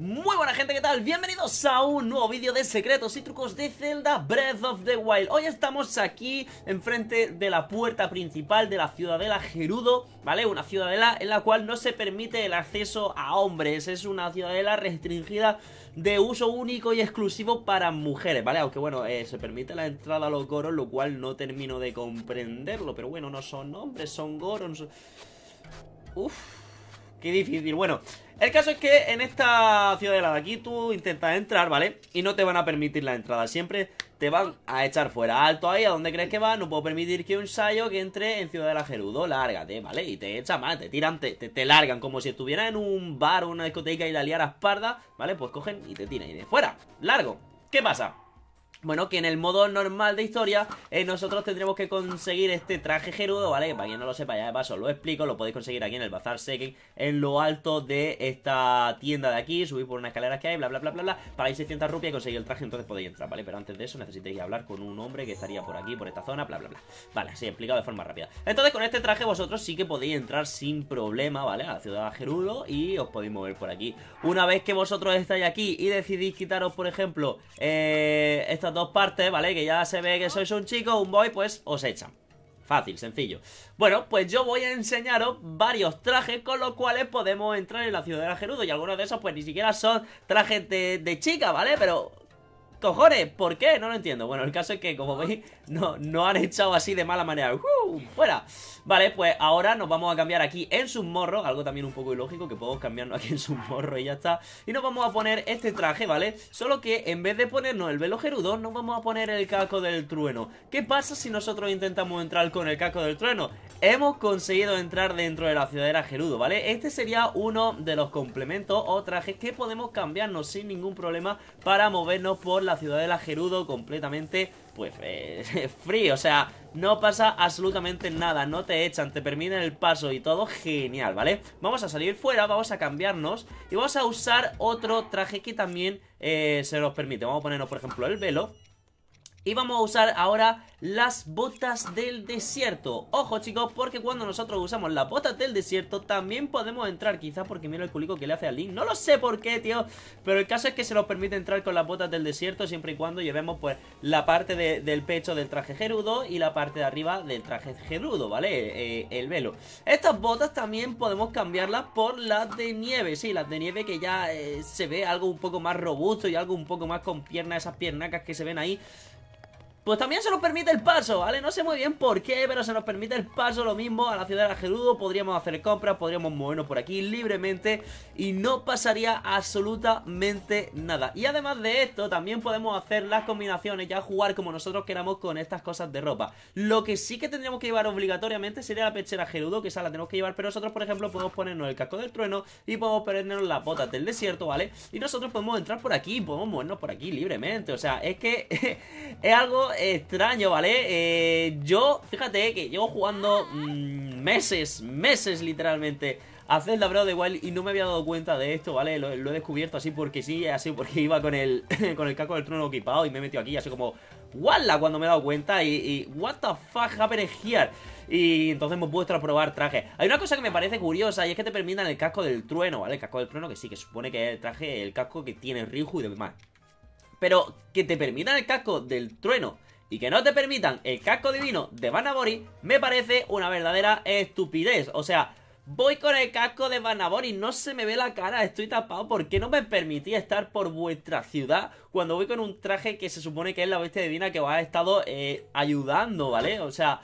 Muy buena gente, ¿qué tal? Bienvenidos a un nuevo vídeo de secretos y trucos de Zelda Breath of the Wild Hoy estamos aquí enfrente de la puerta principal de la ciudadela Gerudo, ¿vale? Una ciudadela en la cual no se permite el acceso a hombres Es una ciudadela restringida de uso único y exclusivo para mujeres, ¿vale? Aunque bueno, eh, se permite la entrada a los goros, lo cual no termino de comprenderlo Pero bueno, no son hombres, son Gorons. Uf... Qué difícil. Bueno, el caso es que en esta ciudadela de aquí tú intentas entrar, ¿vale? Y no te van a permitir la entrada. Siempre te van a echar fuera. Alto ahí, ¿a donde crees que va? No puedo permitir que un sayo que entre en Ciudadela Gerudo. Lárgate, ¿vale? Y te echan, mal te tiran, te, te, largan. Como si estuvieras en un bar o una discoteca y la a parda, ¿vale? Pues cogen y te tiran y de fuera. Largo. ¿Qué pasa? Bueno, que en el modo normal de historia eh, nosotros tendremos que conseguir este traje gerudo, ¿vale? Para quien no lo sepa, ya de paso lo explico, lo podéis conseguir aquí en el Bazar en lo alto de esta tienda de aquí, subir por una escalera que hay, bla, bla, bla, bla, bla, pagáis 600 rupias y conseguir el traje, entonces podéis entrar, ¿vale? Pero antes de eso necesitéis hablar con un hombre que estaría por aquí, por esta zona, bla, bla, bla. Vale, así explicado de forma rápida. Entonces con este traje vosotros sí que podéis entrar sin problema, ¿vale? A la ciudad de gerudo y os podéis mover por aquí. Una vez que vosotros estáis aquí y decidís quitaros, por ejemplo, eh, dos partes, ¿vale? Que ya se ve que sois un chico un boy, pues os echan. Fácil, sencillo. Bueno, pues yo voy a enseñaros varios trajes con los cuales podemos entrar en la ciudad de Gerudo. Y algunos de esos, pues ni siquiera son trajes de, chica, ¿vale? Pero cojones, ¿por qué? No lo entiendo. Bueno, el caso es que, como veis, no, no han echado así de mala manera. ¡Uh! ¡Fuera! Vale, pues ahora nos vamos a cambiar aquí en morros algo también un poco ilógico que podemos cambiarnos aquí en morros y ya está. Y nos vamos a poner este traje, ¿vale? Solo que en vez de ponernos el velo Gerudo, nos vamos a poner el caco del trueno. ¿Qué pasa si nosotros intentamos entrar con el caco del trueno? Hemos conseguido entrar dentro de la ciudadela Gerudo, ¿vale? Este sería uno de los complementos o trajes que podemos cambiarnos sin ningún problema para movernos por la ciudadela Gerudo completamente pues eh, o sea, no pasa absolutamente nada, no te echan, te permiten el paso y todo, genial, ¿vale? Vamos a salir fuera, vamos a cambiarnos y vamos a usar otro traje que también eh, se nos permite. Vamos a ponernos, por ejemplo, el velo y vamos a usar ahora las botas del desierto. Ojo chicos, porque cuando nosotros usamos las botas del desierto también podemos entrar. Quizás porque mira el culico que le hace al Link. No lo sé por qué, tío. Pero el caso es que se nos permite entrar con las botas del desierto siempre y cuando llevemos pues la parte del pecho del traje gerudo y la parte de arriba del traje gerudo, ¿vale? Eh, el velo. Estas botas también podemos cambiarlas por las de nieve. Sí, las de nieve que ya eh, se ve algo un poco más robusto y algo un poco más con piernas, esas piernacas que se ven ahí. Pues también se nos permite el paso, ¿vale? No sé muy bien por qué, pero se nos permite el paso lo mismo a la ciudad de Gerudo. Podríamos hacer compras, podríamos movernos por aquí libremente y no pasaría absolutamente nada. Y además de esto, también podemos hacer las combinaciones, ya jugar como nosotros queramos con estas cosas de ropa. Lo que sí que tendríamos que llevar obligatoriamente sería la pechera Gerudo, que esa la tenemos que llevar, pero nosotros, por ejemplo, podemos ponernos el casco del trueno y podemos ponernos las botas del desierto, ¿vale? Y nosotros podemos entrar por aquí, podemos movernos por aquí libremente. O sea, es que es algo extraño, ¿vale? Eh, yo, fíjate que llevo jugando mm, meses, meses literalmente a Zelda labrado de Wild y no me había dado cuenta de esto, ¿vale? Lo, he descubierto así porque sí, así porque iba con el, con el casco del trueno equipado y me he metido aquí así como... walla Cuando me he dado cuenta y, y... ¿What the fuck happened here? Y entonces he puesto a probar traje Hay una cosa que me parece curiosa y es que te permitan el casco del trueno, ¿vale? El casco del trueno que sí, que supone que es el traje, el casco que tiene Riju y demás. Pero que te permitan el casco del trueno y que no te permitan el casco divino de Vanabori me parece una verdadera estupidez. O sea, voy con el casco de Vanabori, no se me ve la cara, estoy tapado. ¿Por qué no me permití estar por vuestra ciudad cuando voy con un traje que se supone que es la bestia divina que os ha estado eh, ayudando, ¿vale? O sea...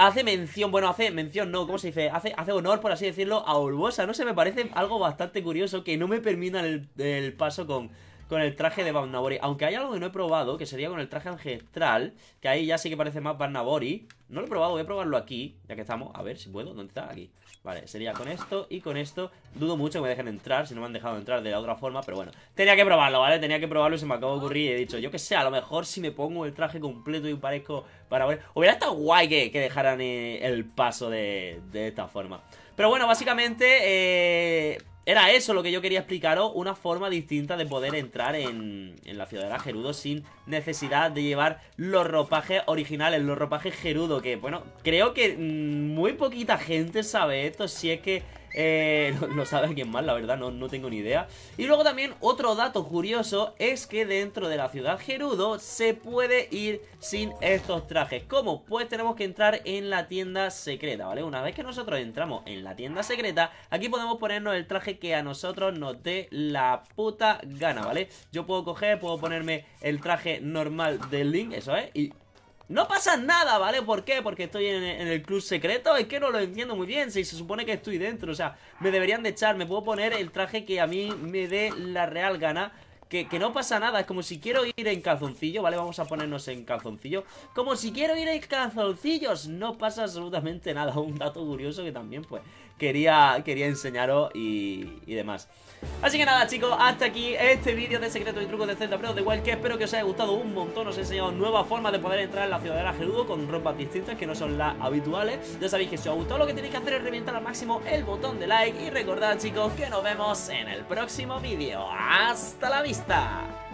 Hace mención, bueno, hace mención, no, ¿cómo se dice? Hace, honor, por así decirlo, a Olbosa. No sé, me parece algo bastante curioso que no me permitan el paso con, con el traje de Barnabori. Aunque hay algo que no he probado, que sería con el traje ancestral, que ahí ya sí que parece más Barnabori. No lo he probado, voy a probarlo aquí, ya que estamos. A ver si puedo, ¿dónde está? Aquí. Vale, sería con esto y con esto. Dudo mucho que me dejen entrar, si no me han dejado entrar de la otra forma, pero bueno. Tenía que probarlo, ¿vale? Tenía que probarlo y se me acabó de ocurrir y he dicho, yo que sé, a lo mejor si me pongo el traje completo y parezco para ver... Hubiera estado guay que, dejaran eh, el paso de, de esta forma. Pero bueno, básicamente... Eh era eso lo que yo quería explicaros, una forma distinta de poder entrar en, en la Ciudadela Gerudo sin necesidad de llevar los ropajes originales, los ropajes Gerudo, que bueno, creo que mm, muy poquita gente sabe esto, si es que eh, no, sabe quién más, la verdad, no, no tengo ni idea. Y luego también otro dato curioso es que dentro de la ciudad Gerudo se puede ir sin estos trajes. ¿Cómo? Pues tenemos que entrar en la tienda secreta, ¿vale? Una vez que nosotros entramos en la tienda secreta, aquí podemos ponernos el traje que a nosotros nos dé la puta gana, ¿vale? Yo puedo coger, puedo ponerme el traje normal de Link, eso es, y no pasa nada, ¿vale? ¿Por qué? Porque estoy en, el club secreto. Es que no lo entiendo muy bien. Si se supone que estoy dentro, o sea, me deberían de echar. Me puedo poner el traje que a mí me dé la real gana. Que, que no pasa nada, es como si quiero ir en calzoncillo, ¿vale? Vamos a ponernos en calzoncillo. Como si quiero ir en calzoncillos, no pasa absolutamente nada. Un dato curioso que también, pues, quería, quería enseñaros y, demás. Así que nada chicos, hasta aquí este vídeo de secretos y trucos de Zelda Pero de igual Que espero que os haya gustado un montón, os he enseñado nuevas formas de poder entrar en la Ciudadela Gerudo Con ropas distintas que no son las habituales Ya sabéis que si os ha gustado lo que tenéis que hacer es reventar al máximo el botón de like Y recordad chicos que nos vemos en el próximo vídeo ¡Hasta la vista!